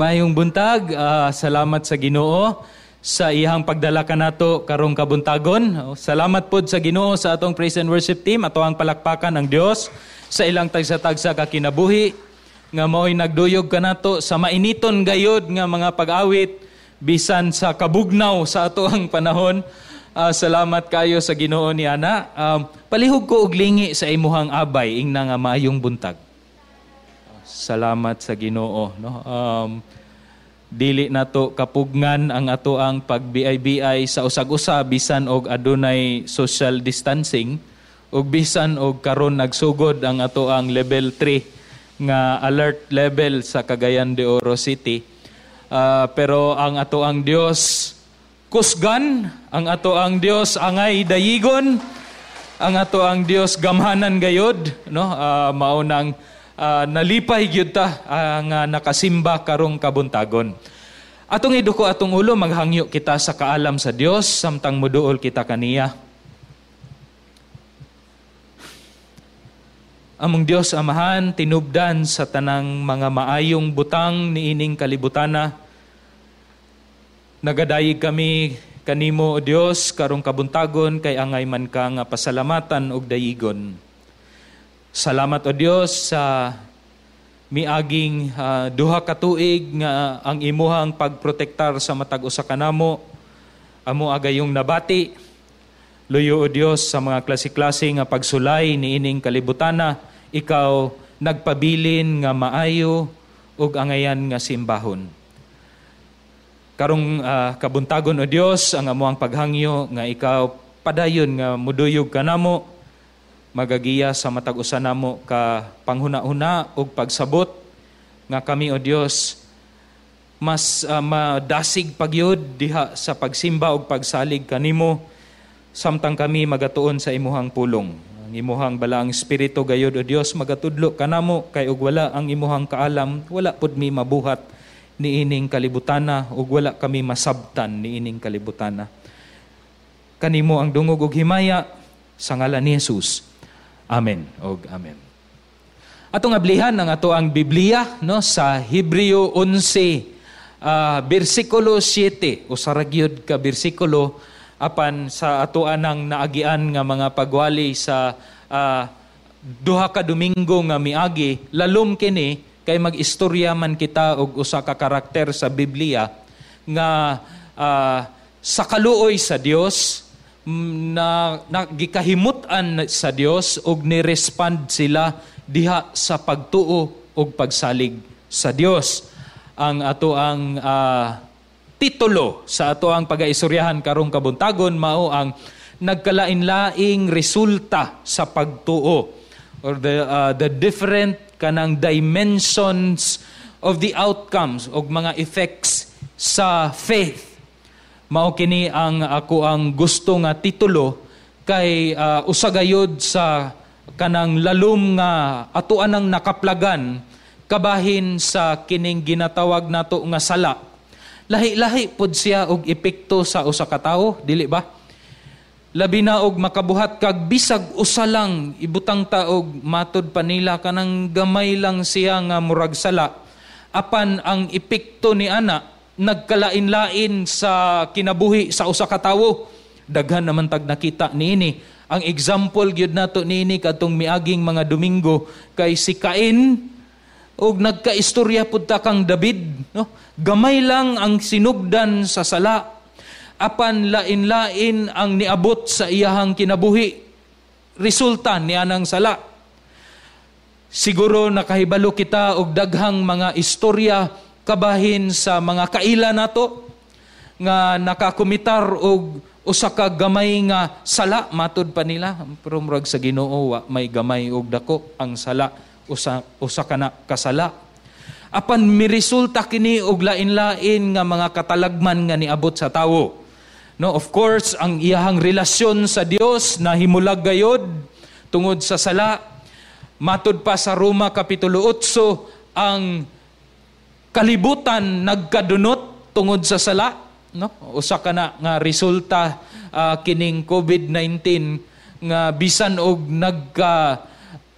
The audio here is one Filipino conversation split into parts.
Mayong buntag, uh, salamat sa Ginoo sa ihang pagdala kanato karong kabuntagon. Salamat pod sa Ginoo sa atong praise and worship team ato ang palakpakan ng Dios sa ilang tagsa-tagsa ka kinabuhi nga mao'y nagduyog kanato sa mainiton gayod nga mga pag-awit bisan sa kabugnaw sa ato ang panahon. Uh, salamat kayo sa Ginoo ni ana. Um, palihog ko og lingi sa imuhang abay ing nga maayong buntag. Salamat sa Ginoo, no? Um, dili nato kapugngan ang ato ang pagbiay-biay sa usag-usa bisan og adunay social distancing ug bisan og karon nagsugod ang ato ang level 3 nga alert level sa Cagayan de Oro City. Uh, pero ang ato ang Dios kusgan, ang ato ang Dios angay dayigon, ang ato ang Dios gamhanan gayod, no? Uh, ah, maunang uh, nalipay gyud ta uh, nga nakasimba karong kabuntagon. Atong iduko atong ulo maghangyo kita sa kaalam sa Dios samtang moduol kita kaniya. Among Dios amahan tinubdan sa tanang mga maayong butang niining kalibutana. Nagadayig kami kanimo o Dios karong kabuntagon kay angay man ka nga pasalamatan og dayigon. Salamat o Diyos sa miaging uh, duha ka tuig nga ang imuhang pagprotektar sa matag usa kanamo amo agayong nabati. Luyo o Diyos sa mga klase-klase nga pagsulay niining kalibutana ikaw nagpabilin nga maayo ug angayan nga simbahon. Karong uh, kabuntagon o Diyos ang amuang paghangyo nga ikaw padayon nga muduyog kanamo magagiya sa matag usa namo ka panghuna-huna ug pagsabot nga kami o Diyos mas uh, madasig pagyod diha sa pagsimba ug pagsalig kanimo samtang kami magatuon sa imuhang pulong ang imuhang balaang espiritu gayud o Diyos magatudlo kanamo kay og wala ang imuhang kaalam wala pud mi mabuhat niining kalibutana ug wala kami masabtan niining kalibutana kanimo ang dungog ug himaya sa ngalan ni Jesus Amen. Og amen. Atong ablihan ang ato ang Biblia no sa Hebreo 11 uh, ah, bersikulo 7 o saragyod ka bersikulo apan sa ato anang naagian nga mga pagwali sa uh, duha ka Domingo nga miagi lalom kini kay magistorya man kita og usa ka karakter sa Biblia nga uh, sa kaluoy sa Dios na nagikahimutan sa Dios ug nirespond sila diha sa pagtuo ug pagsalig sa Dios ang ato ang uh, titulo sa ato ang pag-aisuryahan karong kabuntagon mao ang nagkalain-laing resulta sa pagtuo or the uh, the different kanang dimensions of the outcomes og mga effects sa faith mao kini ang ako ang gusto nga titulo kay uh, ah, usa sa kanang lalom nga atuan ang nakaplagan kabahin sa kining ginatawag nato nga sala. Lahi-lahi pud siya og epekto sa usa ka tawo, dili ba? Labi na og makabuhat kag bisag usa lang ibutang taog matod pa nila kanang gamay lang siya nga murag sala. Apan ang epekto ni ana nagkalain-lain sa kinabuhi sa usa ka tawo daghan naman tag nakita niini ang example gyud nato niini kadtong miaging mga Domingo kay si Cain og nagkaistorya pud ta kang David no gamay lang ang sinugdan sa sala apan lain-lain ang niabot sa iyahang kinabuhi resulta niya ng sala siguro nakahibalo kita og daghang mga istorya kabahin sa mga kaila nato nga nakakumitar og usa ka gamay nga sala matud pa nila pero murag sa Ginoo may gamay og dako ang sala usa usa ka na kasala apan miresulta kini og lain-lain nga mga katalagman nga niabot sa tawo no of course ang iyahang relasyon sa Dios na himulag gayod tungod sa sala matud pa sa Roma kapitulo 8 ang kalibutan nagkadunot tungod sa sala no usa kana nga resulta uh, kining COVID-19 nga bisan og nagka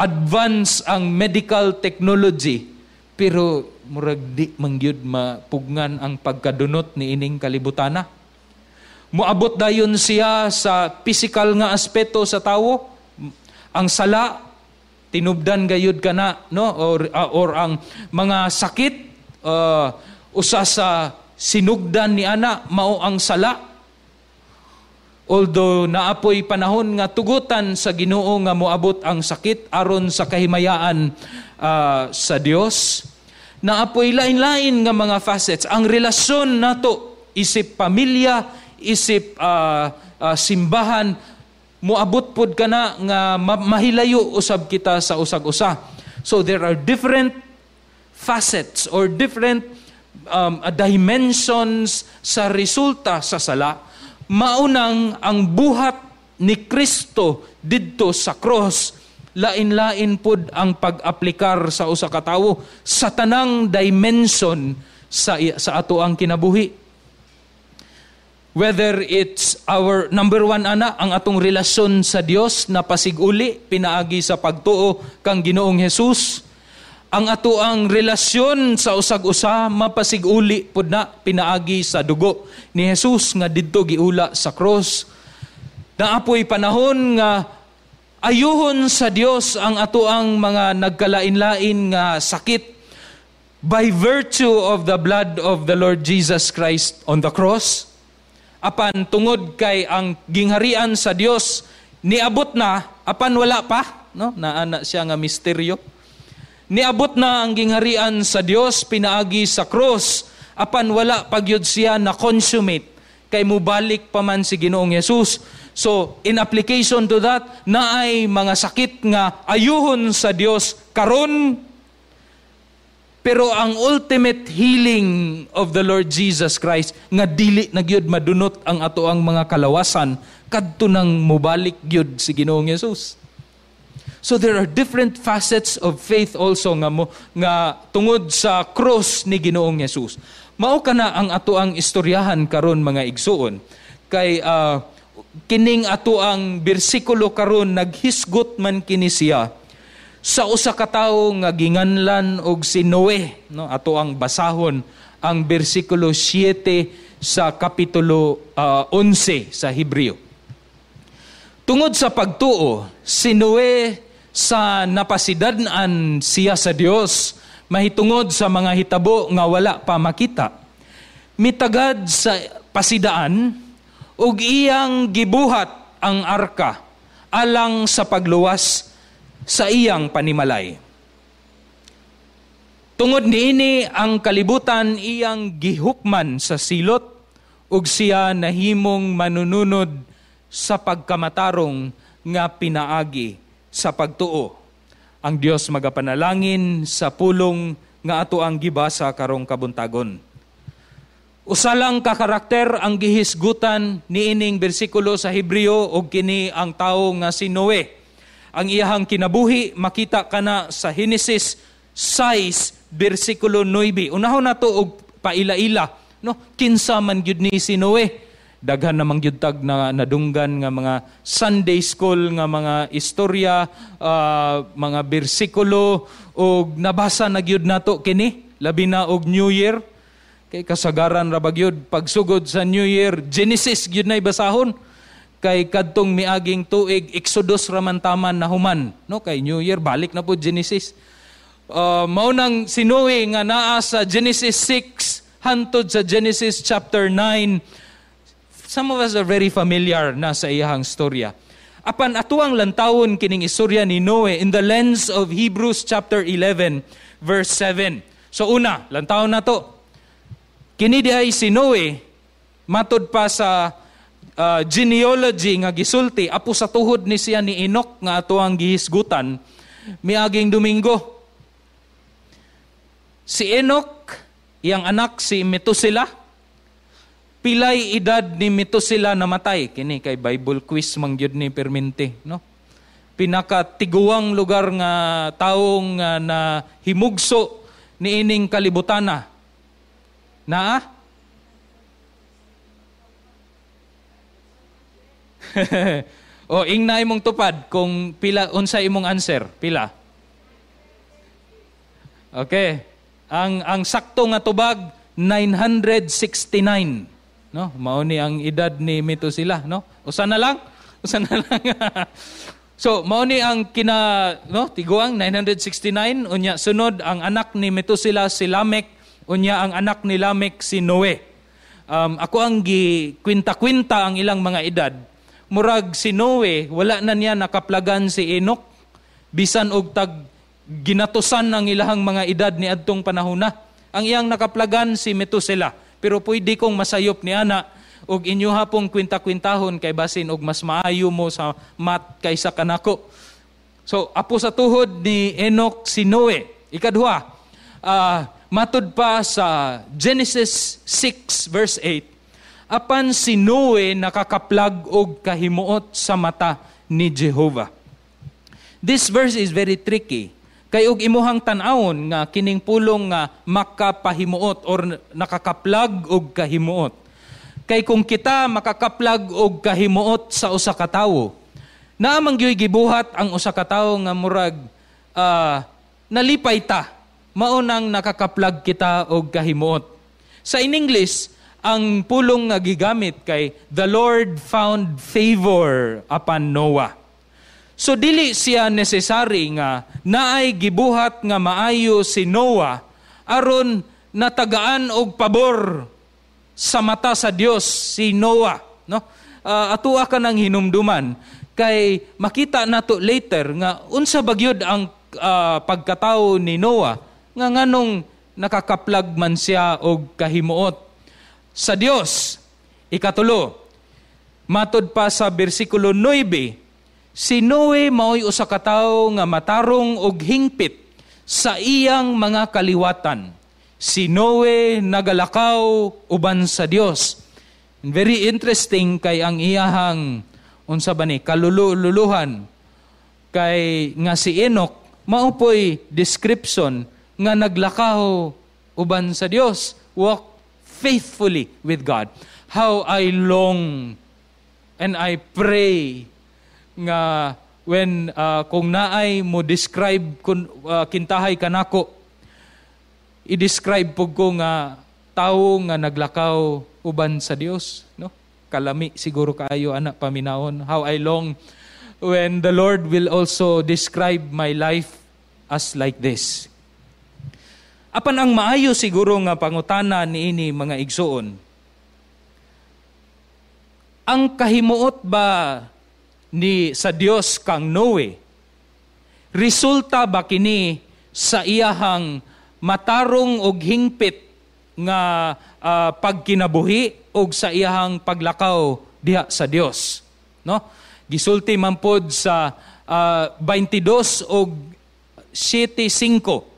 advance ang medical technology pero murag di mangyud mapugngan ang pagkadunot ni ining kalibutana muabot dayon siya sa physical nga aspeto sa tawo ang sala tinubdan gayud kana no or, uh, or ang mga sakit uh, usa sa sinugdan ni ana mao ang sala Although naapoy panahon nga tugutan sa Ginoo nga moabot ang sakit aron sa kahimayaan uh, sa Dios, naapoy lain-lain nga mga facets. Ang relasyon nato isip pamilya, isip uh, uh, simbahan, moabot pod kana nga mahilayo usab kita sa usag-usa. So there are different facets or different um, uh, dimensions sa resulta sa sala, maunang ang buhat ni Kristo didto sa cross, lain-lain pud ang pag-aplikar sa usa ka tawo sa tanang dimension sa sa ato ang kinabuhi whether it's our number one ana ang atong relasyon sa Dios na pasiguli pinaagi sa pagtuo kang Ginoong Hesus ang ato ang relasyon sa usag-usa mapasiguli pud na pinaagi sa dugo ni Jesus nga didto giula sa cross. Naapoy panahon nga ayuhon sa Dios ang ato ang mga nagkalain-lain nga sakit by virtue of the blood of the Lord Jesus Christ on the cross. Apan tungod kay ang gingharian sa Dios niabot na apan wala pa no naa siya nga misteryo Niabot na ang gingharian sa Dios pinaagi sa cross apan wala pagyud siya na consummate kay mubalik pa man si Ginoong Yesus. So, in application to that, naay mga sakit nga ayuhon sa Dios karon pero ang ultimate healing of the Lord Jesus Christ nga dili na gyud madunot ang atoang mga kalawasan kadto nang mubalik gyud si Ginoong Yesus. So there are different facets of faith also nga, mo, nga tungod sa cross ni Ginoong Yesus. Mao ka na ang ato ang istoryahan karon mga igsuon kay uh, kining ato ang bersikulo karon naghisgot man kini siya sa usa ka tawo nga ginganlan og si Noe no ato ang basahon ang bersikulo 7 sa kapitulo uh, ah, 11 sa Hebreo. Tungod sa pagtuo, si Noe sa napasidadnaan siya sa Dios mahitungod sa mga hitabo nga wala pa makita mitagad sa pasidaan ug iyang gibuhat ang arka alang sa pagluwas sa iyang panimalay tungod niini ang kalibutan iyang gihukman sa silot ug siya nahimong manununod sa pagkamatarong nga pinaagi sa pagtuo. Ang Dios magapanalangin sa pulong nga ato ang gibasa karong kabuntagon. Usa lang ka karakter ang gihisgutan niining bersikulo sa Hebreo og kini ang tawo nga si Noe. Ang iyahang kinabuhi makita kana sa Genesis 6 bersikulo 9. Unahon nato og pailaila no kinsa man gyud ni si Noe daghan namang gyudtag na nadunggan nga mga Sunday school nga mga istorya, uh, mga bersikulo og nabasa na gyud nato kini labi na og New Year. Kay kasagaran ra bagyud pagsugod sa New Year, Genesis gyud nay basahon kay kadtong miaging tuig Exodus ramantaman na human no kay New Year balik na po Genesis uh, mao nang sinuwi nga naa sa Genesis 6 hantod sa Genesis chapter 9 Some of us are very familiar na sa iyang storya. Apan atuang lantawon kining istorya ni Noe in the lens of Hebrews chapter 11 verse 7. So una, lantawon nato. Kini diay si Noe matud pa sa uh, genealogy nga gisulti apo sa tuhod ni siya ni Enoch nga atuang gihisgutan miaging Domingo. Si Enoch, iyang anak si Methuselah, Pilay edad ni mito sila namatay. Kini kay Bible quiz mangyod ni Permente. No? Pinakatiguang lugar nga taong nga ah, na himugso ni ining kalibutana. Na ah? o ingna imong tupad kung pila unsa imong answer pila Okay ang ang sakto nga tubag 969 No? Mao ni ang edad ni mito sila, no? Usa na lang. Usa na lang. so, mao ni ang kina no, tiguang 969 unya sunod ang anak ni mito sila si Lamek unya ang anak ni Lamek si Noe. Um, ako ang gi kwinta-kwinta ang ilang mga edad. Murag si Noe, wala na niya nakaplagan si Enoch bisan og tag ginatusan ang ilang mga edad ni adtong panahon na. Ang iyang nakaplagan si Metusela. Pero pwede kong masayop ni ana og inyo hapong kwinta-kwintahon kay basin og mas maayo mo sa mat kaysa kanako. So apo sa tuhod ni Enoch si Noe. Ikadua, uh, ah, matud pa sa Genesis 6 verse 8. Apan si Noe nakakaplag og kahimuot sa mata ni Jehovah. This verse is very tricky Kay og imuhang tan-awon nga kining pulong nga makapahimuot or nakakaplag og kahimuot. Kay kung kita makakaplag og kahimuot sa usa ka tawo, naamang gyoy gibuhat ang usa ka tawo nga murag uh, nalipay ta maunang nakakaplag kita og kahimuot. Sa in English, ang pulong nga gigamit kay the Lord found favor upon Noah. So dili siya necessary nga naay gibuhat nga maayo si Noah aron natagaan og pabor sa mata sa Dios si Noah, no? Uh, ah, atua ka nang hinumduman kay makita nato later nga unsa bagyod ang uh, ah, pagkatao ni Noah nga nganong nakakaplag man siya og kahimuot sa Dios. Ikatulo, matod pa sa bersikulo 9, Si Noe mao'y usa ka tawo nga matarong og hingpit sa iyang mga kaliwatan. Si Noe nagalakaw uban sa Dios. Very interesting kay ang iyahang unsa ba ni kalululuhan kay nga si Enoch mao maupoy description nga naglakaw uban sa Dios. Walk faithfully with God. How I long and I pray nga when uh, kung naay mo describe kun uh, kintahay kanako i-describe pug ko nga tawo nga naglakaw uban sa Dios no kalami siguro kaayo anak paminawon how I long when the Lord will also describe my life as like this apan ang maayo siguro nga pangutana niini mga igsoon ang kahimuot ba ni sa Dios kang Noe. Resulta ba kini sa iyahang matarong og hingpit nga uh, pagkinabuhi og sa iyahang paglakaw diha sa Dios, no? Gisulti man pod sa uh, ah, 22 og 75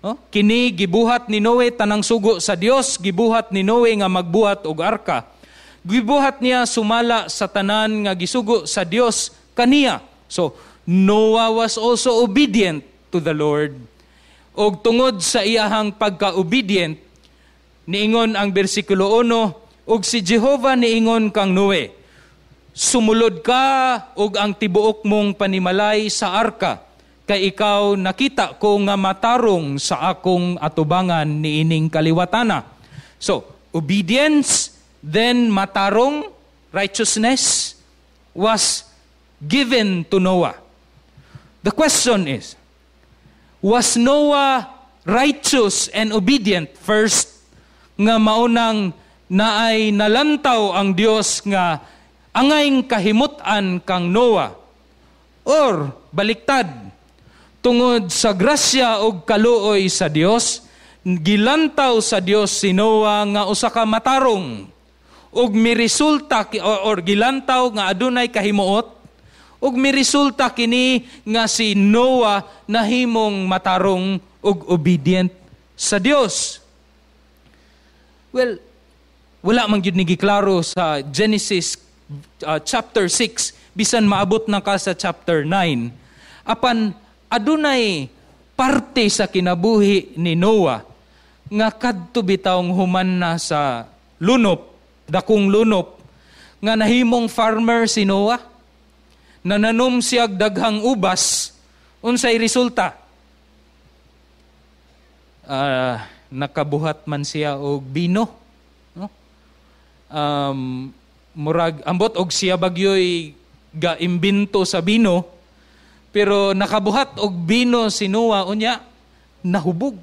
No? Kini gibuhat ni Noe tanang sugo sa Dios, gibuhat ni Noe nga magbuhat og arka gibuhat niya sumala sa tanan nga gisugo sa Dios kaniya. So, Noah was also obedient to the Lord. Og tungod sa iyahang pagka-obedient, niingon ang bersikulo 1, og si Jehovah niingon kang Noe, Sumulod ka og ang tibuok mong panimalay sa arka, kay ikaw nakita ko nga matarong sa akong atubangan niining kaliwatana. So, obedience then matarong righteousness was given to Noah. The question is, was Noah righteous and obedient first nga maunang naay nalantaw ang Dios nga angayng kahimutan kang Noah or baliktad tungod sa grasya og kaluoy sa Dios gilantaw sa Dios si Noah nga usa ka matarong ug miresulta or, or gilantaw nga adunay kahimuot ug miresulta kini nga si Noah nahimong matarong ug obedient sa Dios. Well, wala man gyud ni klaro sa Genesis uh, chapter 6 bisan maabot na ka sa chapter 9. Apan adunay parte sa kinabuhi ni Noah nga kadto bitawng human na sa lunop dakong lunop nga nahimong farmer si Noah nananom siya daghang ubas unsay resulta uh, nakabuhat man siya og bino no? um, murag ambot og siya bagyoy gaimbento sa bino pero nakabuhat og bino si Noah unya nahubog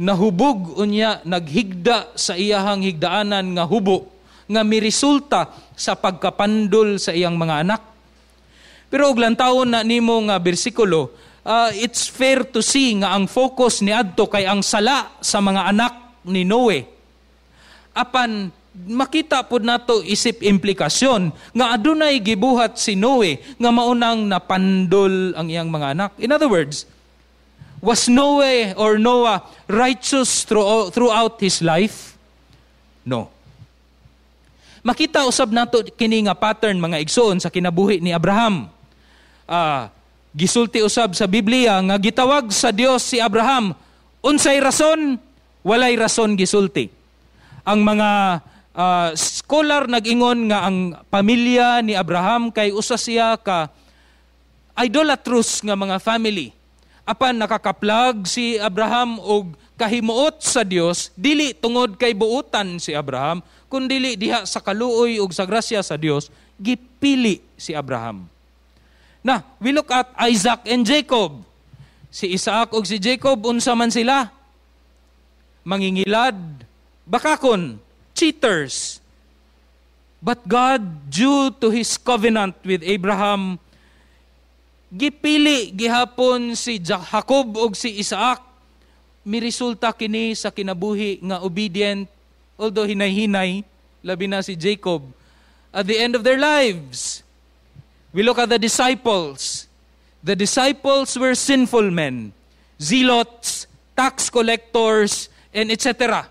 nahubog unya naghigda sa iyahang higdaanan nga hubo nga miresulta sa pagkapandol sa iyang mga anak. Pero og lantawon na nimo nga bersikulo, uh, it's fair to see nga ang focus ni adto kay ang sala sa mga anak ni Noe. Apan makita pud nato isip implikasyon nga adunay gibuhat si Noe nga maunang napandol ang iyang mga anak. In other words, Was Noah or Noah righteous throughout his life? No. Makita usab nato kini nga pattern mga igsoon sa kinabuhi ni Abraham. Uh, gisulti usab sa Biblia nga gitawag sa Dios si Abraham unsay rason? Walay rason gisulti. Ang mga uh, scholar nagingon nga ang pamilya ni Abraham kay usa siya ka idolatrous nga mga family apan nakakaplag si Abraham og kahimuot sa Dios dili tungod kay buutan si Abraham kundi diha sa kaluoy ug sa grasya sa Dios gipili si Abraham na we look at Isaac and Jacob si Isaac ug si Jacob unsa man sila mangingilad bakakon cheaters but God due to his covenant with Abraham gipili gihapon si Jacob og si Isaac miresulta kini sa kinabuhi nga obedient although hinay-hinay labi na si Jacob at the end of their lives we look at the disciples the disciples were sinful men zealots tax collectors and etc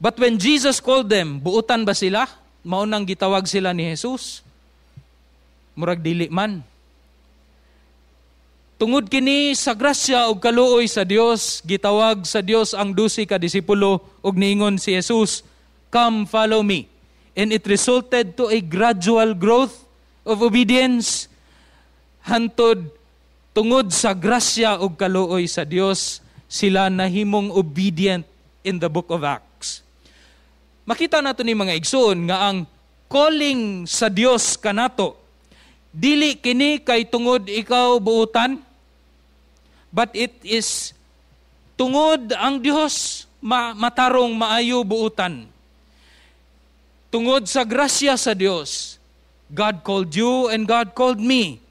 but when Jesus called them buutan ba sila mao nang gitawag sila ni Jesus murag dili man. Tungod kini sa grasya ug kaluoy sa Dios, gitawag sa Dios ang dusi ka disipulo ug niingon si Jesus, "Come follow me." And it resulted to a gradual growth of obedience hantod tungod sa grasya ug kaluoy sa Dios, sila nahimong obedient in the book of Acts. Makita nato ni mga igsoon nga ang calling sa Dios kanato Dili kini kay tungod ikaw buutan, but it is tungod ang Dios ma- matarong maayo buutan. Tungod sa grasya sa Dios, God called you and God called me.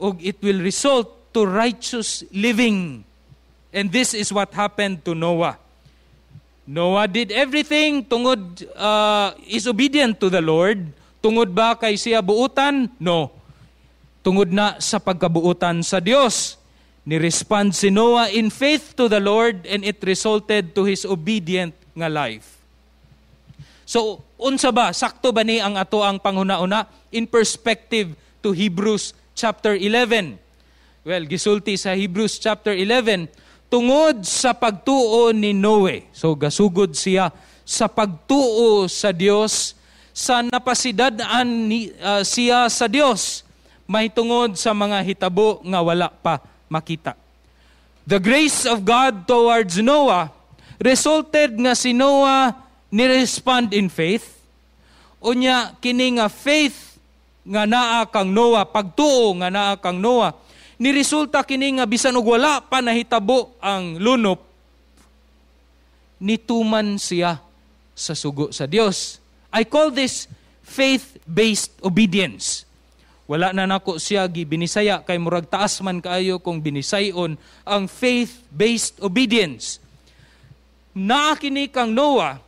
Og it will result to righteous living. And this is what happened to Noah. Noah did everything tungod uh, is obedient to the Lord. Tungod ba kay siya buutan? No tungod na sa pagkabuutan sa Dios. Ni-respond si Noah in faith to the Lord and it resulted to his obedient nga life. So, unsa ba? Sakto ba ni ang ato ang panghuna-una in perspective to Hebrews chapter 11? Well, gisulti sa Hebrews chapter 11, tungod sa pagtuo ni Noe. So, gasugod siya sa pagtuo sa Dios sa napasidad ni, uh, siya sa Dios mahitungod sa mga hitabo nga wala pa makita. The grace of God towards Noah resulted nga si Noah ni respond in faith. Unya kini nga faith nga naa kang Noah, pagtuo nga naa kang Noah, niresulta kini nga bisan og wala pa nahitabo ang lunop, nituman siya sa sugo sa Dios. I call this faith-based obedience. Wala na nako siya gibinisaya kay murag taas man kaayo kung binisayon ang faith-based obedience. Naa kini kang Noah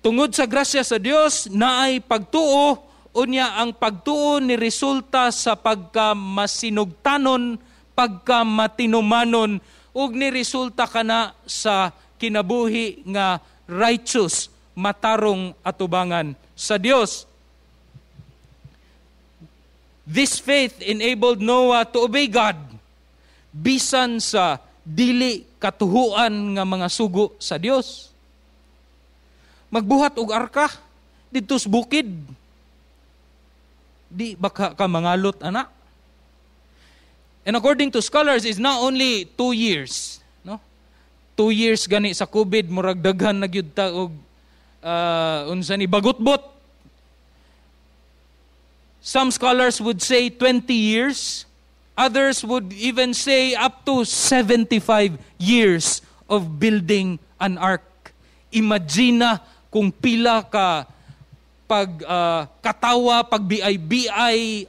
tungod sa grasya sa Dios naay pagtuo unya ang pagtuo ni resulta sa pagka masinugtanon pagka matinumanon ug ni resulta kana sa kinabuhi nga righteous matarong atubangan sa Dios. This faith enabled Noah to obey God bisan sa dili katuhuan nga mga sugo sa Dios. Magbuhat og arka didto sa bukid. Di baka ka mangalot ana. And according to scholars, is not only two years. No? Two years gani sa COVID, murag daghan na ta og uh, unsa ni bagutbot Some scholars would say 20 years. Others would even say up to 75 years of building an ark. Imagina kung pila ka pag uh, katawa, pag BIBI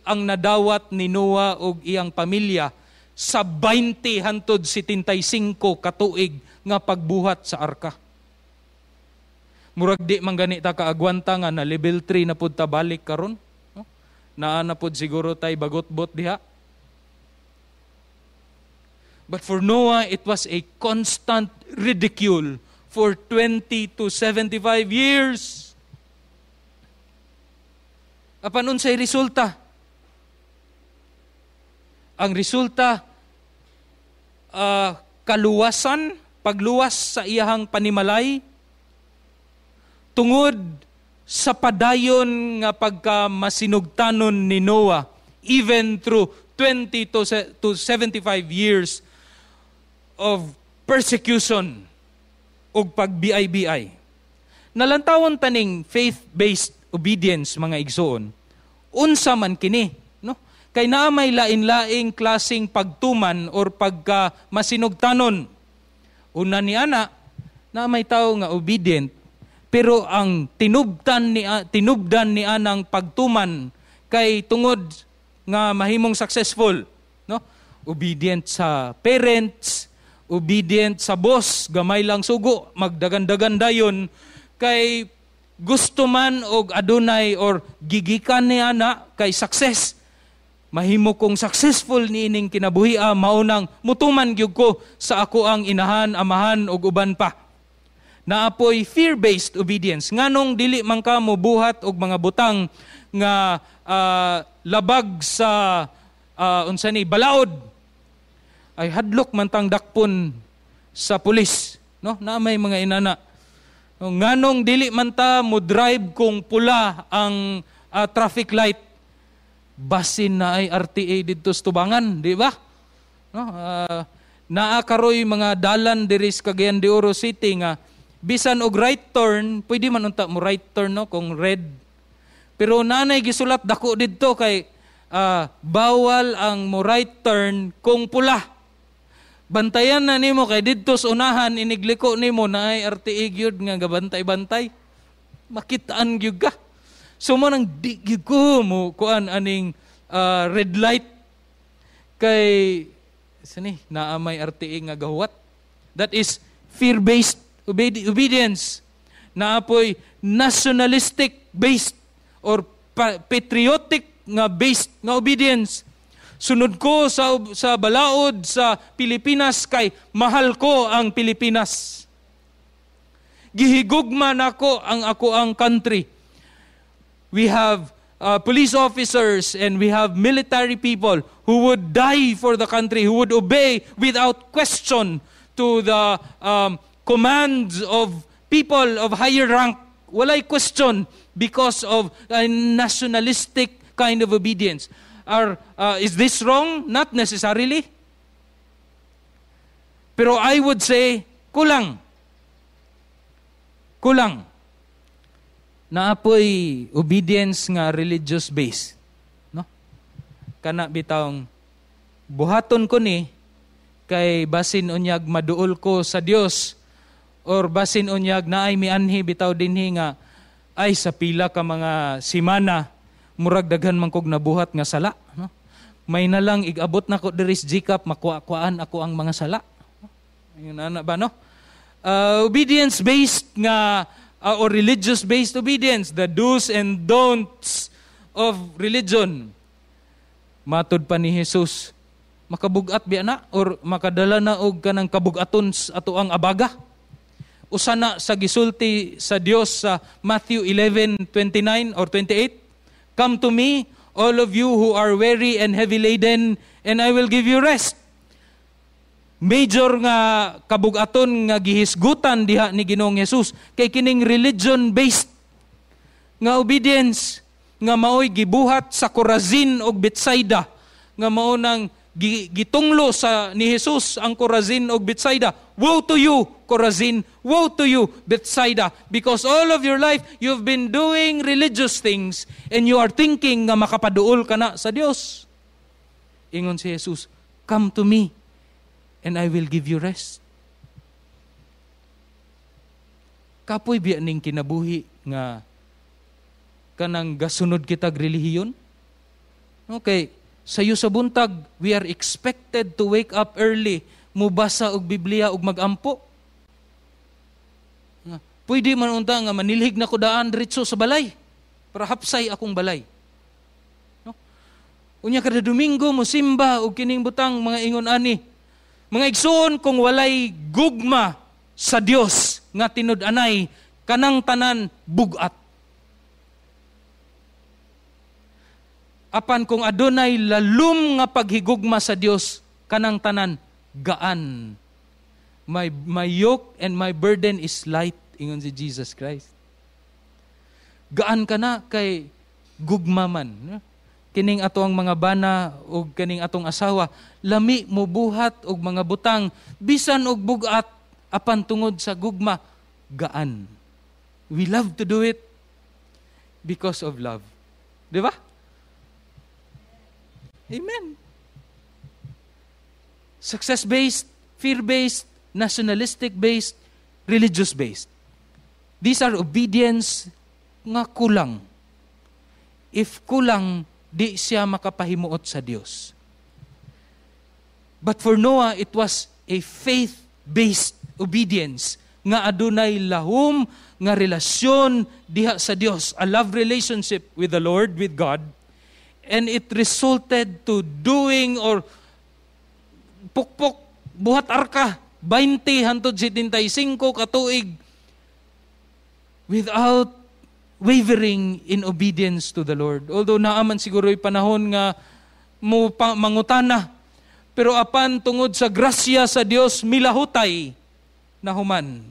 ang nadawat ni Noah o iyang pamilya sa 20 hantod 75 katuig nga pagbuhat sa arka. Murag di man gani ta kaagwanta nga na level 3 na pud ta balik karon naa siguro tay bagot-bot diha. But for Noah, it was a constant ridicule for 20 to 75 years. Apan unsay resulta? Ang resulta uh, kaluwasan, pagluwas sa iyahang panimalay, tungod sa padayon nga pagka masinugtanon ni Noah even through 20 to, 75 years of persecution ug pagbiay-biay. Nalantawan taning faith-based obedience mga igsoon. Unsa man kini, no? Kay naa may lain-laing klasing pagtuman or pagka masinugtanon. Una ni ana, na may tao nga obedient pero ang tinubdan ni ah, tinubdan ni anang pagtuman kay tungod nga mahimong successful, no? Obedient sa parents, obedient sa boss, gamay lang sugo, magdagan-dagan dayon kay gusto man og adunay or gigikan ni ana kay success mahimo kong successful niining kinabuhi kinabuhia maunang mutuman gyud ko sa ako ang inahan amahan ug uban pa na apoy fear-based obedience. Nganong dili man ka mo buhat og mga butang nga uh, labag sa uh, unsa ni balaod ay hadlok man tang dakpon sa pulis, no? Na may mga inana. nganong dili man ta mo drive kung pula ang uh, traffic light basin na ay RTA didto sa Tubangan, di ba? No, uh, naa mga dalan diri sa Cagayan de Oro City nga bisan og right turn, pwede man unta mo right turn no kung red. Pero nanay gisulat dako didto kay uh, bawal ang mo right turn kung pula. Bantayan na nimo kay didto unahan inigliko nimo na ay RTE gyud nga gabantay-bantay. Makitaan gyud ka. Sumo nang di ko mo kuan aning uh, red light kay sini naamay RTE nga gawat. That is fear-based obedience na apoy nationalistic based or patriotic nga based nga obedience sunod ko sa sa balaod sa Pilipinas kay mahal ko ang Pilipinas. Gihigugma nako ang ako ang country. We have uh, police officers and we have military people who would die for the country, who would obey without question to the um, commands of people of higher rank, I question because of a nationalistic kind of obedience. Are, uh, is this wrong? Not necessarily. Pero I would say, kulang. Kulang. Naapoy obedience nga religious base. No? Kana bitawng buhaton ko ni kay basin unyag maduol ko sa Dios or basin unyag na ay mianhi bitaw dinhi nga ay sa pila ka mga simana murag daghan mangkog kog nabuhat nga sala no? may nalang igabot na ko diris Jacob makuakuan ako ang mga sala yun ana ba no uh, obedience based nga uh, or religious based obedience the do's and don'ts of religion matud pa ni Jesus makabugat bi ana or makadala na og kanang kabugaton ato ang abaga usa na sa gisulti sa Dios sa Matthew 11:29 or 28 Come to me all of you who are weary and heavy laden and I will give you rest Major nga kabug-aton nga gihisgutan diha ni Ginoong Hesus kay kining religion based nga obedience nga maoy gibuhat sa Corazin og Bethsaida nga mao nang gitunglo sa ni Jesus ang Corazin og Bethsaida. Woe to you, Corazin! Woe to you, Bethsaida! Because all of your life, you've been doing religious things and you are thinking nga makapaduol ka na sa Dios. Ingon si Jesus, Come to me and I will give you rest. Kapoy biya ning kinabuhi nga kanang gasunod kitag relihiyon? Okay, sa iyo sa buntag, we are expected to wake up early, mubasa og Biblia og magampo. Pwede man unta nga manilhig na ko daan diretso sa balay para hapsay akong balay. No? Unya kada Domingo mo simba og kining butang mga ingon ani. Mga igsoon kung walay gugma sa Dios nga tinud-anay kanang tanan bugat. apan kung adunay lalum nga paghigugma sa Dios kanang tanan gaan my my yoke and my burden is light ingon si Jesus Christ gaan ka na kay gugmaman kining atong mga bana ug kining atong asawa lami mo buhat og mga butang bisan og bugat apan tungod sa gugma gaan we love to do it because of love di ba Amen. Success-based, fear-based, nationalistic-based, religious-based. These are obedience nga kulang. If kulang, di siya makapahimuot sa Dios. But for Noah, it was a faith-based obedience nga adunay lahum nga relasyon diha sa Dios, a love relationship with the Lord, with God and it resulted to doing or pukpok, buhat arka, 20 hantod katuig without wavering in obedience to the Lord. Although naaman siguro panahon nga mo mangutana pero apan tungod sa grasya sa Dios milahutay na human.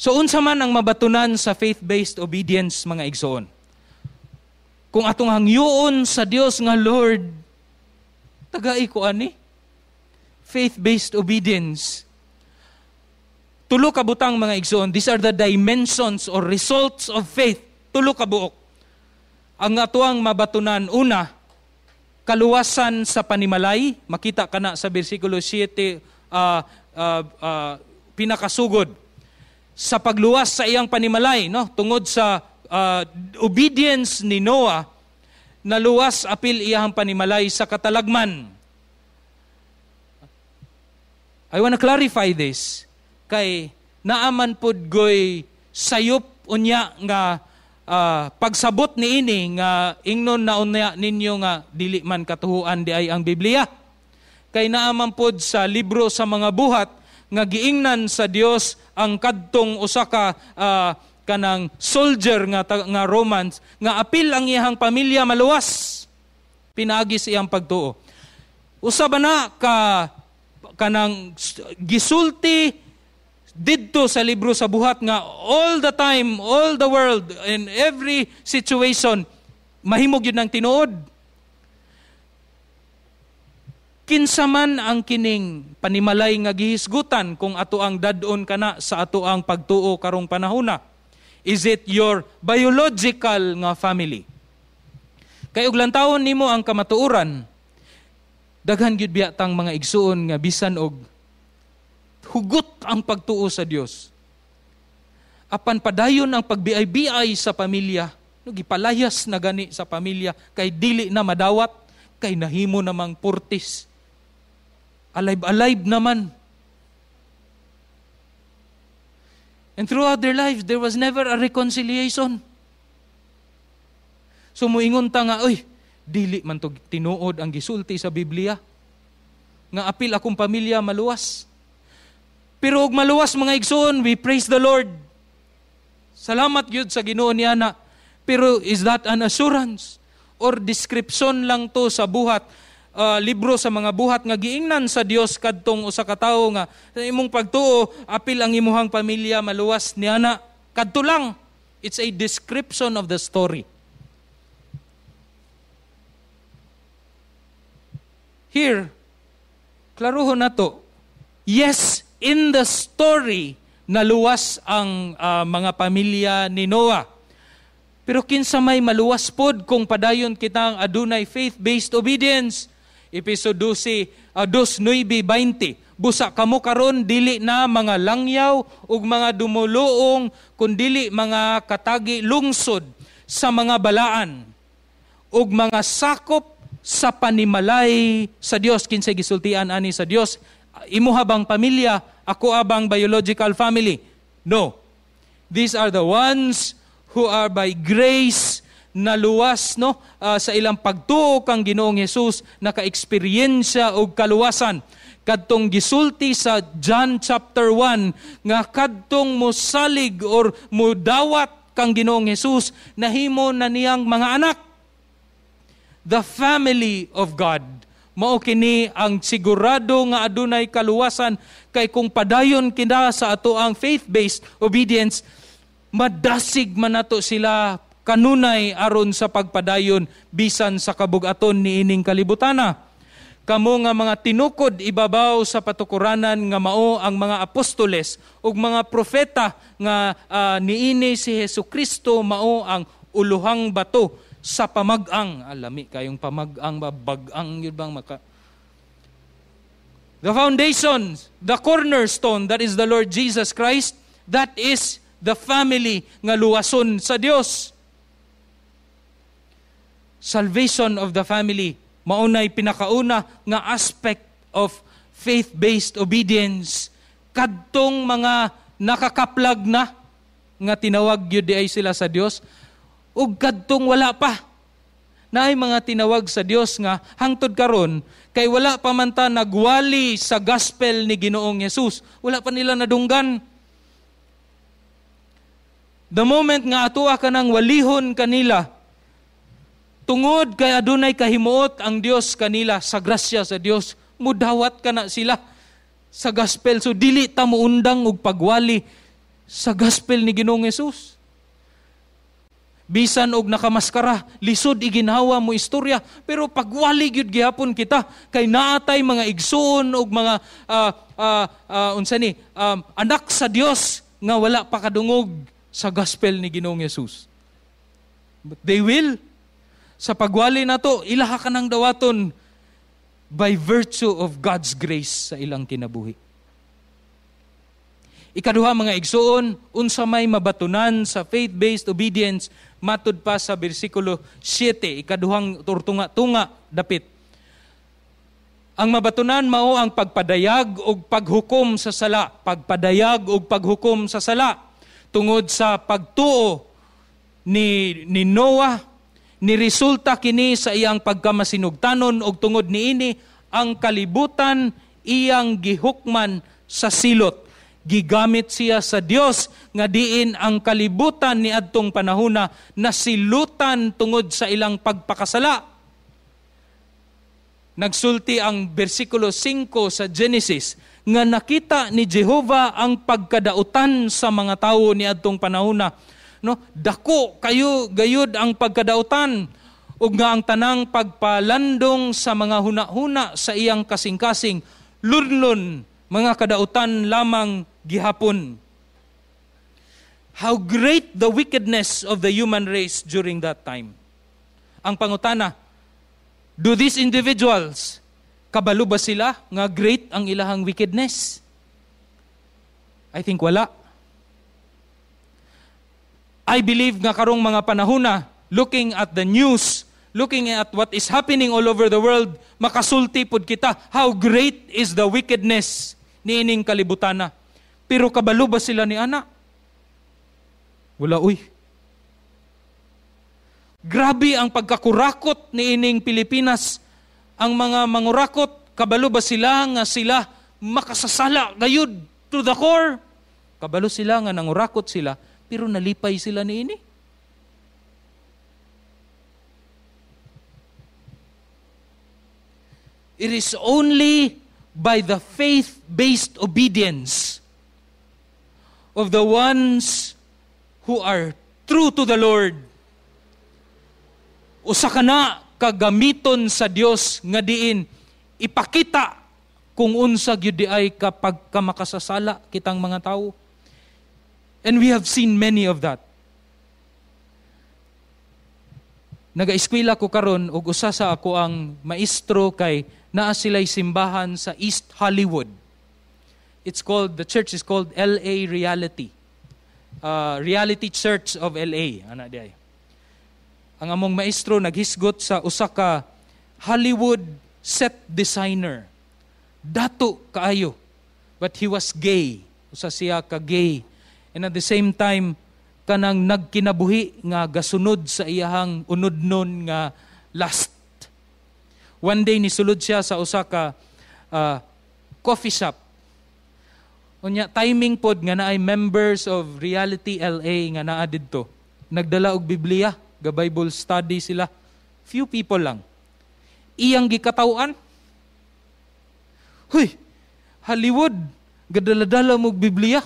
So unsa man ang mabatunan sa faith-based obedience mga igsoon? Kung atong hangyoon sa Dios nga Lord, tagai ko ani. Faith-based obedience. Tulo ka butang mga igsoon, these are the dimensions or results of faith. Tulo ka buok. Ang atuang mabatunan una, kaluwasan sa panimalay, makita kana sa bersikulo 7 uh, uh, uh, pinakasugod sa pagluwas sa iyang panimalay no tungod sa uh, obedience ni Noah naluwas apil iyahang panimalay sa katalagman. I want to clarify this kay naaman pud goy sayop unya nga uh, pagsabot ni ini nga ingnon na unya ninyo nga dili man katuhuan di ay ang Biblia. Kay naaman pud sa libro sa mga buhat nga giingnan sa Dios ang kadtong usa ka uh, kanang soldier nga nga Romans nga apil ang iyang pamilya maluwas pinaagi sa iyang pagtuo usa ba na ka kanang gisulti didto sa libro sa buhat nga all the time all the world in every situation mahimog yun ang tinuod kinsaman ang kining panimalay nga gihisgutan kung ato ang dadon kana sa ato ang pagtuo karong panahona Is it your biological nga family? Kay ug lantawon nimo ang kamatuoran, daghan gyud biya tang mga igsuon nga bisan og hugot ang pagtuo sa Dios. Apan padayon ang pagbiay-biay sa pamilya, no gipalayas na gani sa pamilya kay dili na madawat kay nahimo namang purtis. Alive-alive naman And throughout their life, there was never a reconciliation. So muingon ta nga, oy, dili man to tinuod ang gisulti sa Biblia. Nga apil akong pamilya maluwas. Pero og maluwas mga igsoon, we praise the Lord. Salamat gyud sa Ginoo ni ana. Pero is that an assurance or description lang to sa buhat uh, libro sa mga buhat nga giingnan sa Dios kadtong usa ka tawo nga sa imong pagtuo apil ang imuhang pamilya maluwas ni ana kadto lang it's a description of the story here klaruhon nato yes in the story naluwas ang uh, mga pamilya ni Noah pero kinsa may maluwas pod kung padayon kita ang adunay faith-based obedience Episo 12, uh, 2.9.20. Busa kamo karon dili na mga langyaw ug mga dumuloong kundili mga katagi lungsod sa mga balaan ug mga sakop sa panimalay sa Dios kinsa gisultian ani sa Dios imuha bang pamilya ako abang biological family no these are the ones who are by grace na luwas no uh, sa ilang pagtuo kang Ginoong Hesus naka-eksperyensya og kaluwasan kadtong gisulti sa John chapter 1 nga kadtong musalig or mudawat kang Ginoong Hesus nahimo na niyang mga anak the family of God mao kini ang sigurado nga adunay kaluwasan kay kung padayon kita sa ato ang faith-based obedience madasig man nato sila kanunay aron sa pagpadayon bisan sa kabugaton ni ining kalibutana. Kamo nga mga tinukod ibabaw sa patukuranan nga mao ang mga apostoles ug mga propeta nga uh, ah, niini si Heso Kristo mao ang uluhang bato sa pamagang. Alami kayong pamagang ba bagang yun bang maka The foundation, the cornerstone that is the Lord Jesus Christ, that is the family nga luwason sa Dios salvation of the family. Maunay pinakauna nga aspect of faith-based obedience kadtong mga nakakaplag na nga tinawag gyud ay sila sa Dios ug kadtong wala pa naay mga tinawag sa Dios nga hangtod karon kay wala pa man ta nagwali sa gospel ni Ginoong Hesus wala pa nila nadunggan the moment nga atuwa ka nang walihon kanila Tungod kay adunay kahimuot ang Dios kanila sa grasya sa Dios, mudawat kana sila sa gospel so dili ta mo undang og pagwali sa gospel ni Ginoong Hesus. Bisan og nakamaskara, lisod iginhawa mo istorya, pero pagwali gyud gihapon kita kay naatay mga igsuon og mga uh, uh, uh, unsa ni um, anak sa Dios nga wala pa kadungog sa gospel ni Ginoong Hesus. But they will sa pagwali na to, ilaha ka ng dawaton by virtue of God's grace sa ilang kinabuhi. Ikaduha mga igsuon, unsa may mabatunan sa faith-based obedience matud pa sa bersikulo 7, ikaduhang tortunga tunga dapit. Ang mabatunan mao ang pagpadayag og paghukom sa sala, pagpadayag og paghukom sa sala tungod sa pagtuo ni ni Noah niresulta kini sa iyang pagkamasinugtanon og tungod niini ang kalibutan iyang gihukman sa silot gigamit siya sa Dios nga diin ang kalibutan ni adtong panahona na silutan tungod sa ilang pagpakasala Nagsulti ang bersikulo 5 sa Genesis nga nakita ni Jehova ang pagkadautan sa mga tawo ni adtong panahona no dako kayo gayud ang pagkadautan ug nga ang tanang pagpalandong sa mga hunahuna sa iyang kasing-kasing lunlon mga kadautan lamang gihapon how great the wickedness of the human race during that time ang pangutana do these individuals kabalo ba sila nga great ang ilahang wickedness i think wala I believe nga karong mga panahon na, looking at the news, looking at what is happening all over the world, makasulti pod kita how great is the wickedness ni kalibutan na. Pero kabalo ba sila ni ana? Wala uy. Grabe ang pagkakurakot ni niining Pilipinas. Ang mga mangurakot, kabalo ba sila nga sila makasasala gayud to the core? Kabalo sila nga nangurakot sila pero nalipay sila ni ini. It is only by the faith-based obedience of the ones who are true to the Lord. Usa kana kagamiton sa Dios nga diin ipakita kung unsa gyud ay kapag kamakasasala kitang mga tawo. And we have seen many of that. Nag-eskwela ko karon ug usa sa ako ang maestro kay naa silay simbahan sa East Hollywood. It's called the church is called LA Reality. Uh, Reality Church of LA ana diay. Ang among maestro naghisgot sa usa ka Hollywood set designer. Dato kaayo. But he was gay. Usa siya ka gay and at the same time kanang nagkinabuhi nga gasunod sa iyahang unod nun nga last. One day ni sulod siya sa Osaka uh, ah, coffee shop. Unya timing pod nga naay members of Reality LA nga naa didto. Nagdala og Biblia, ga Bible study sila. Few people lang. Iyang gikatawan. Huy, Hollywood, gadala-dala mo Biblia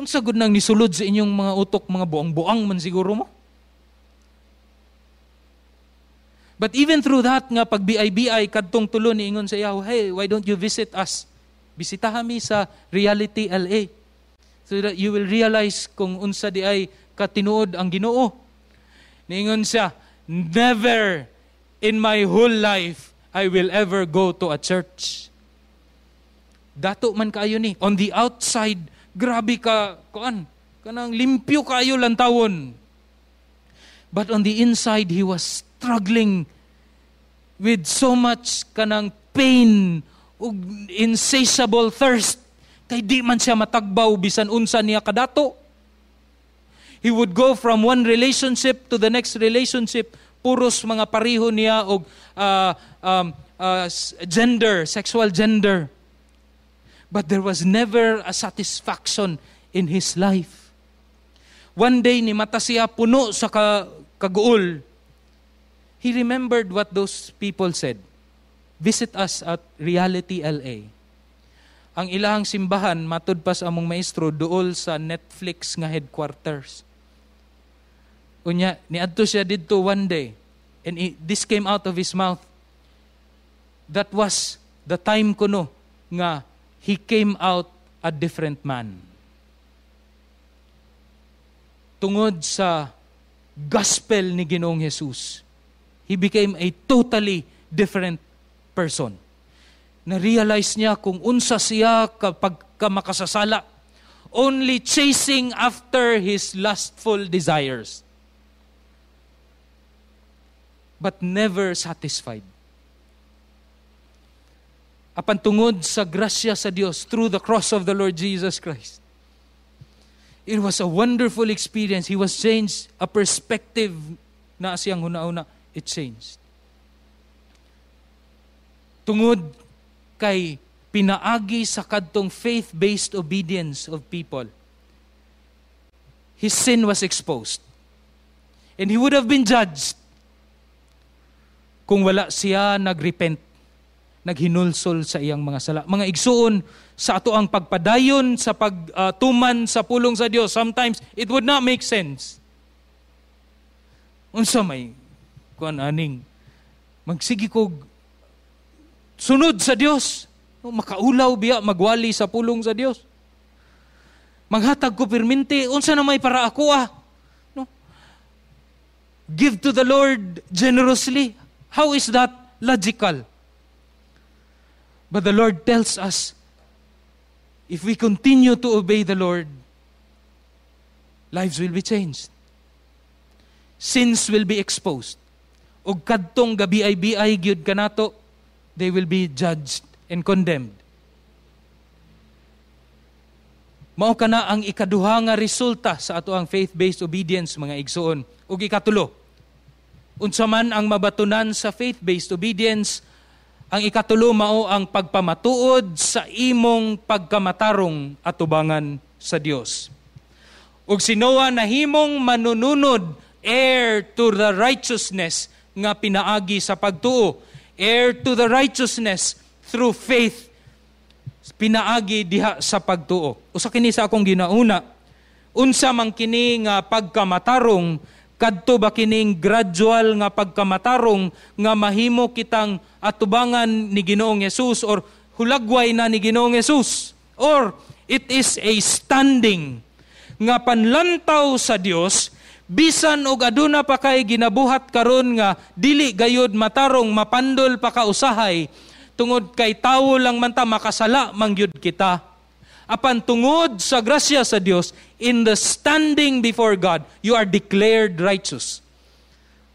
Unsa gud nang nisulod sa inyong mga utok, mga buang-buang man siguro mo? But even through that nga pag BIBI kadtong tulo ni ingon sa Yahweh, hey, why don't you visit us? Bisitaha mi sa Reality LA so that you will realize kung unsa di ay katinuod ang Ginoo. Niingon siya, never in my whole life I will ever go to a church. Dato man kaayo ni. On the outside, grabe ka, kuan, kanang limpyo kayo lang tawon. But on the inside, he was struggling with so much kanang pain ug insatiable thirst kay di man siya matagbaw bisan unsa niya kadato. He would go from one relationship to the next relationship puros mga pariho niya og uh, um, uh, gender, sexual gender but there was never a satisfaction in his life. One day, ni mata siya puno sa ka, kaguol. He remembered what those people said. Visit us at Reality LA. Ang ilang simbahan, matudpas among maestro, dool sa Netflix nga headquarters. Unya, ni Adto siya didto one day, and he, this came out of his mouth. That was the time kuno nga he came out a different man. Tungod sa gospel ni Ginoong Jesus, he became a totally different person. Na-realize niya kung unsa siya kapag makasasala, only chasing after his lustful desires, but never satisfied apan sa grasya sa Dios through the cross of the Lord Jesus Christ. It was a wonderful experience. He was changed. A perspective na siyang huna-una, it changed. Tungod kay pinaagi sa kadtong faith-based obedience of people, his sin was exposed. And he would have been judged kung wala siya nagrepent naghinulsol sa iyang mga sala. Mga igsuon, sa ato ang pagpadayon, sa pagtuman, uh, sa pulong sa Dios, sometimes it would not make sense. Unsa may kuan aning magsigi kog sunod sa Dios, makaulaw biya magwali sa pulong sa Dios. Maghatag ko pirminti, unsa na may para ako ah? No? Give to the Lord generously. How is that logical? But the Lord tells us, if we continue to obey the Lord, lives will be changed. Sins will be exposed. Ug kadtong gabi ay biay gyud kanato, they will be judged and condemned. Mao kana ang ikaduha nga resulta sa ato ang faith-based obedience mga igsoon. Ug ikatulo, unsa man ang mabatunan sa faith-based obedience, ang ikatulo mao ang pagpamatuod sa imong pagkamatarong atubangan sa Dios. Ug si Noah himong manununod heir to the righteousness nga pinaagi sa pagtuo, heir to the righteousness through faith pinaagi diha sa pagtuo. Usa kini sa akong ginauna, unsa man kini nga pagkamatarong kadto ba kining gradual nga pagkamatarong nga mahimo kitang atubangan ni Ginoong Hesus or hulagway na ni Ginoong Hesus or it is a standing nga panlantaw sa Dios bisan og aduna pa kay ginabuhat karon nga dili gayud matarong mapandol pa ka usahay tungod kay tawo lang man ta makasala mangyud kita apan tungod sa grasya sa Dios in the standing before God you are declared righteous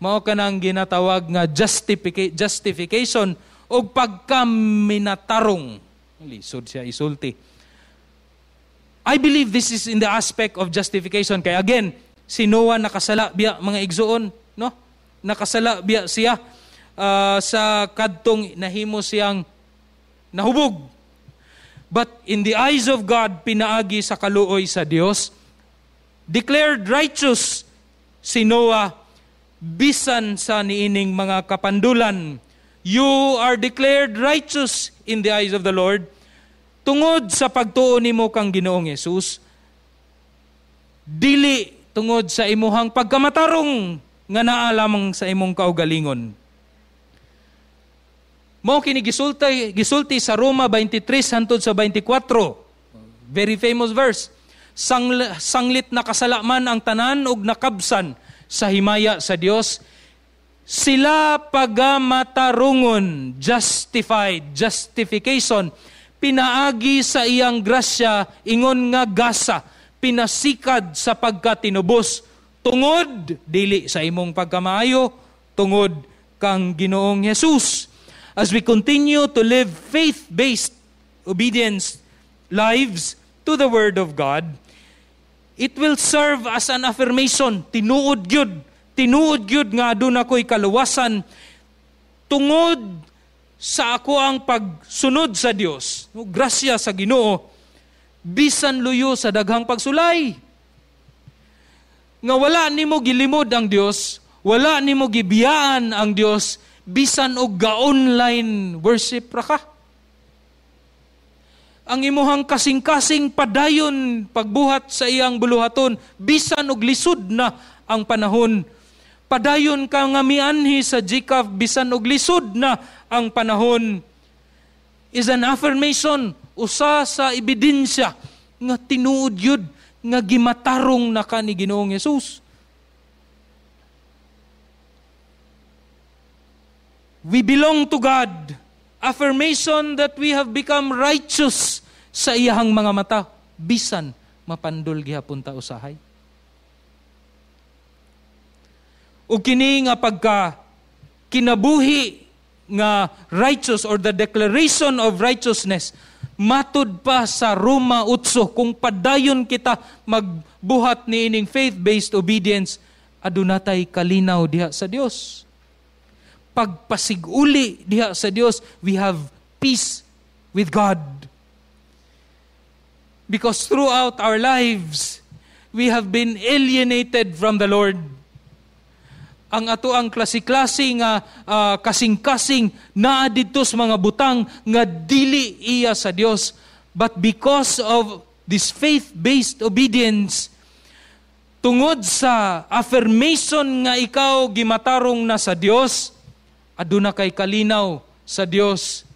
mao kanang ginatawag nga justifica- justification o pagkaminatarong lisod siya isulti I believe this is in the aspect of justification kay again si Noah nakasala biya mga igsuon no nakasala biya siya uh, sa kadtong nahimo siyang nahubog But in the eyes of God, pinaagi sa kaluoy sa Dios. Declared righteous si Noah bisan sa niining mga kapandulan. You are declared righteous in the eyes of the Lord tungod sa pagtuo nimo kang Ginoong Hesus dili tungod sa imuhang pagkamatarong nga naa lamang sa imong kaugalingon Mao kini gisulti gisulti sa Roma 23 hangtod sa 24. Very famous verse. Sang, sanglit na kasalaman ang tanan ug nakabsan sa himaya sa Dios sila pagamatarungon justified justification pinaagi sa iyang grasya ingon nga gasa pinasikad sa pagkatinubos tungod dili sa imong pagkamaayo tungod kang Ginoong Hesus as we continue to live faith based obedience lives to the Word of God, it will serve as an affirmation. Tinuod gyud Tinuod gyud nga doon ako'y kaluwasan. Tungod sa ako ang pagsunod sa Dios. Grasya sa Ginoo. Bisan luyo sa daghang pagsulay. Nga wala nimo gilimod ang Dios, wala nimo gibiyaan ang Dios, bisan og ga-online worship ra ka. Ang imuhang kasing-kasing padayon pagbuhat sa iyang buluhaton bisan og lisod na ang panahon. Padayon ka nga mianhi sa Jikaf bisan og lisod na ang panahon. Is an affirmation usa sa ebidensya nga tinuod yun nga gimatarong na ka ni Ginoong Yesus. We belong to God. Affirmation that we have become righteous sa iyahang mga mata. Bisan, mapandol gihapon ta usahay. O kini nga pagka kinabuhi nga righteous or the declaration of righteousness, matud pa sa Roma utso kung padayon kita magbuhat ni ining faith-based obedience, adunatay kalinaw diha sa Dios pagpasiguli diha sa Dios, we have peace with God. Because throughout our lives, we have been alienated from the Lord. Ang ato ang klase-klase nga uh, kasing-kasing na dito sa mga butang nga dili iya sa Dios. But because of this faith-based obedience, tungod sa affirmation nga ikaw gimatarong na sa Dios, Aduna kay kalinaw sa Dios.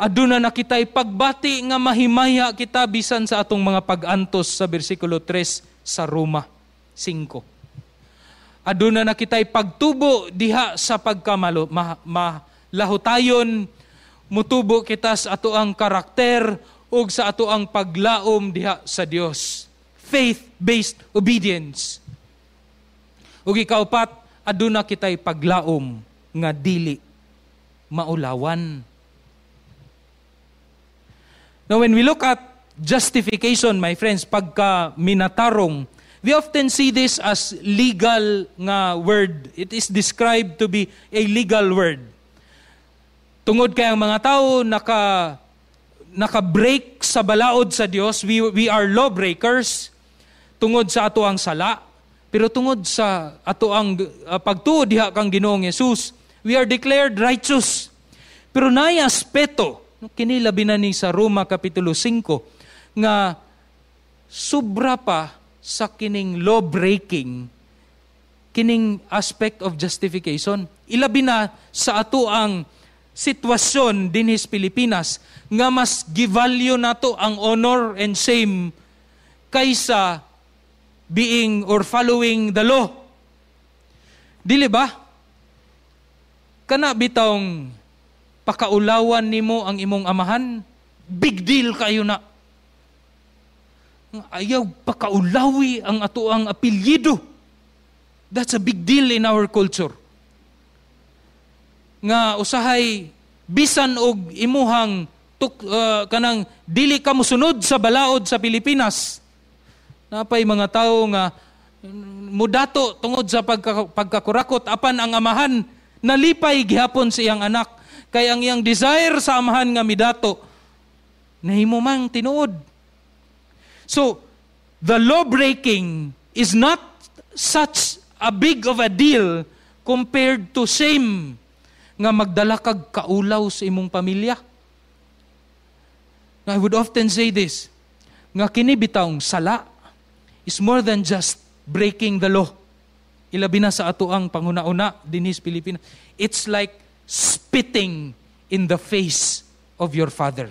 Aduna na kita'y pagbati nga mahimaya kita bisan sa atong mga pag-antos sa bersikulo 3 sa Roma 5. Aduna na kita'y pagtubo diha sa pagkamalo ma, mutubo kita sa ato ang karakter ug sa ato ang paglaom diha sa Dios. Faith-based obedience. Ug ikaw pat aduna kita'y paglaom nga dili maulawan. Now when we look at justification, my friends, pagka minatarong, we often see this as legal nga word. It is described to be a legal word. Tungod kay ang mga tao naka naka-break sa balaod sa Dios, we we are lawbreakers tungod sa ato ang sala. Pero tungod sa ato ang uh, ah, pagtuo diha kang Ginoong Hesus, We are declared righteous. Pero naay aspeto, kini labi na ni sa Roma Kapitulo 5, nga sobra pa sa kining law-breaking, kining aspect of justification. Ilabi na sa ato ang sitwasyon dinhis Pilipinas nga mas givalue nato ang honor and shame kaysa being or following the law. Dili ba? Kana bitong pakaulawan nimo ang imong amahan, big deal kayo na. Ayaw pakaulawi ang ato ang apelyido. That's a big deal in our culture. Nga usahay bisan og imuhang tuk, uh, kanang dili ka musunod sa balaod sa Pilipinas. Napay mga tao nga mudato tungod sa pagka, pagkakurakot apan ang amahan Nalipay gihapon sa iyang anak. Kay ang iyang desire sa amahan nga midato, nahimo mang tinuod. So, the law breaking is not such a big of a deal compared to same nga magdala kag kaulaw sa imong pamilya. Now, I would often say this, nga kini bitawng sala is more than just breaking the law ilabi na sa ato ang panguna-una dinis Pilipinas. It's like spitting in the face of your father.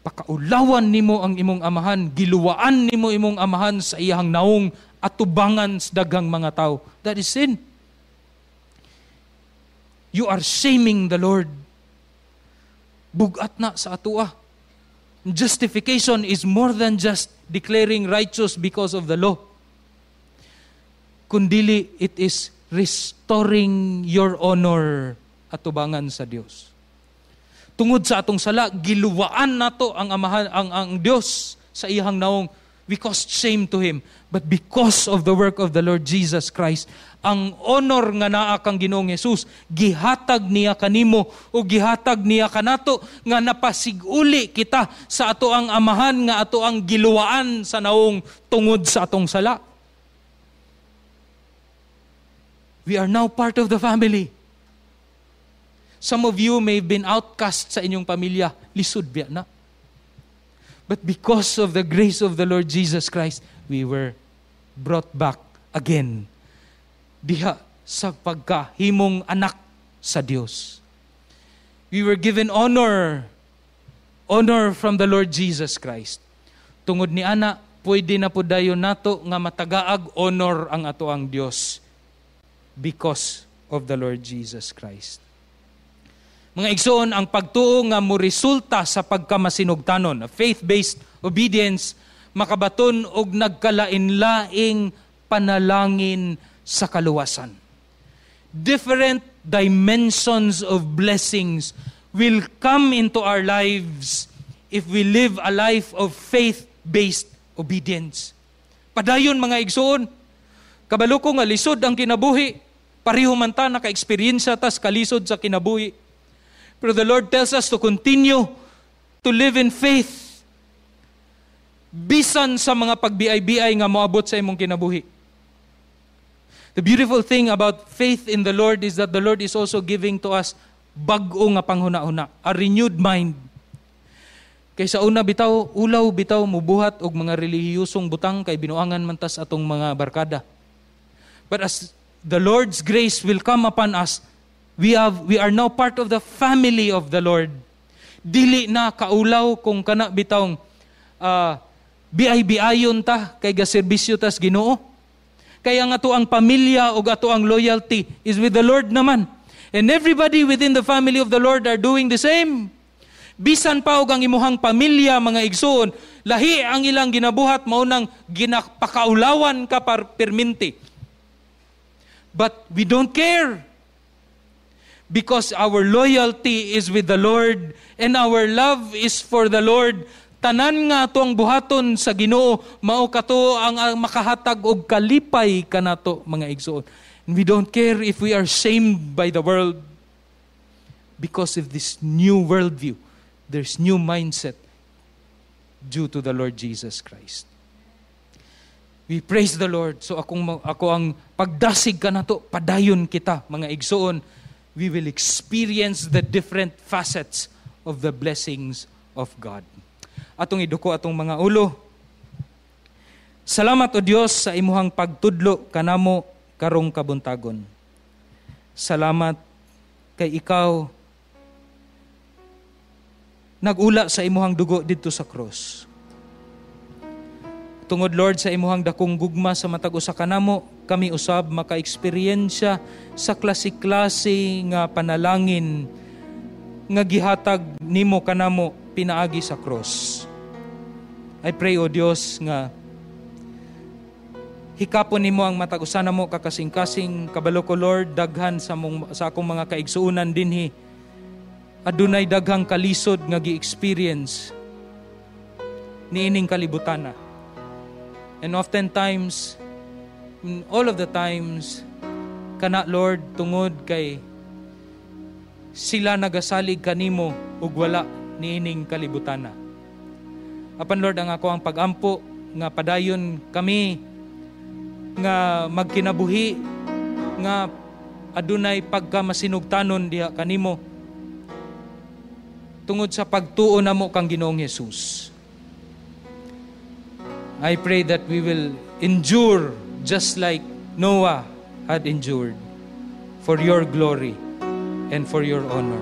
Pakaulawan nimo ang imong amahan, giluwaan nimo imong amahan sa iyang naong atubangan sa dagang mga tao. That is sin. You are shaming the Lord. Bugat na sa atoa. Justification is more than just declaring righteous because of the law kundili it is restoring your honor at atubangan sa Dios. Tungod sa atong sala, giluwaan nato ang amahan ang ang Dios sa iyang naong we caused shame to him. But because of the work of the Lord Jesus Christ, ang honor nga naa kang Ginoong Hesus gihatag niya kanimo o gihatag niya kanato nga napasiguli kita sa ato ang amahan nga ato ang giluwaan sa naong tungod sa atong sala. We are now part of the family. Some of you may have been outcast sa inyong pamilya. Lisod biya na. But because of the grace of the Lord Jesus Christ, we were brought back again diha sa pagkahimong anak sa Dios. We were given honor, honor from the Lord Jesus Christ. Tungod ni ana, pwede na po dayon nato nga matagaag honor ang ato ang Dios because of the Lord Jesus Christ. Mga igsoon, ang pagtuo nga mo resulta sa pagkamasinugtanon, faith-based obedience, makabaton og nagkalain-laing panalangin sa kaluwasan. Different dimensions of blessings will come into our lives if we live a life of faith-based obedience. Padayon mga igsoon, kabalo ko nga lisod ang kinabuhi, Pariho man ta naka-experience tas kalisod sa kinabuhi. Pero the Lord tells us to continue to live in faith. Bisan sa mga pagbiay-biay nga moabot sa imong kinabuhi. The beautiful thing about faith in the Lord is that the Lord is also giving to us bag-o nga panghuna-huna, a renewed mind. Kaysa una bitaw, ulaw bitaw mubuhat og mga relihiyosong butang kay binuangan man tas atong mga barkada. But as the Lord's grace will come upon us, we, have, we are now part of the family of the Lord. Dili na kaulaw kung kana bitawng uh, ah, biay-biayon ta kay gaserbisyo tas Ginoo. Kaya nga to ang pamilya o ato ang loyalty is with the Lord naman. And everybody within the family of the Lord are doing the same. Bisan pa og ang imuhang pamilya mga igsoon, lahi ang ilang ginabuhat mao nang ginapakaulawan ka par perminti But we don't care. Because our loyalty is with the Lord and our love is for the Lord. Tanan nga to ang buhaton sa Ginoo, mao kato ang makahatag og kalipay kanato mga igsoon. we don't care if we are shamed by the world because of this new worldview. There's new mindset due to the Lord Jesus Christ. We praise the Lord. So akong, ako ang pagdasig ka na to, padayon kita, mga igsoon. We will experience the different facets of the blessings of God. Atong iduko atong mga ulo. Salamat o Dios sa imuhang pagtudlo kanamo karong kabuntagon. Salamat kay ikaw nagula sa imuhang dugo didto sa cross. Tungod Lord sa imuhang dakong gugma sa matag usa kanamo, kami usab maka makaeksperyensya sa klase-klase nga panalangin nga gihatag nimo kanamo pinaagi sa cross. I pray o Dios nga hikapon nimo ang matag usa namo kakasing-kasing kabalo ko Lord daghan sa mong, sa akong mga kaigsuonan dinhi adunay daghang kalisod nga gi-experience niining kalibutana. And often times, all of the times, kana Lord tungod kay sila nagasalig kanimo ug wala niining kalibutana. Apan Lord ang ako ang pagampo nga padayon kami nga magkinabuhi nga adunay pagka masinugtanon diha kanimo tungod sa pagtuo namo kang Ginoong Hesus. I pray that we will endure just like Noah had endured for your glory and for your honor.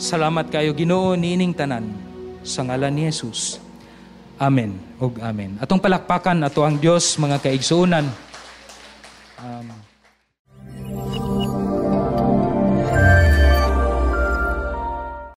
Salamat kayo, Ginoo, niining tanan. Sa ngalan ni Jesus. Amen. Og amen. Atong palakpakan ato ang Dios mga kaigsuonan. Um,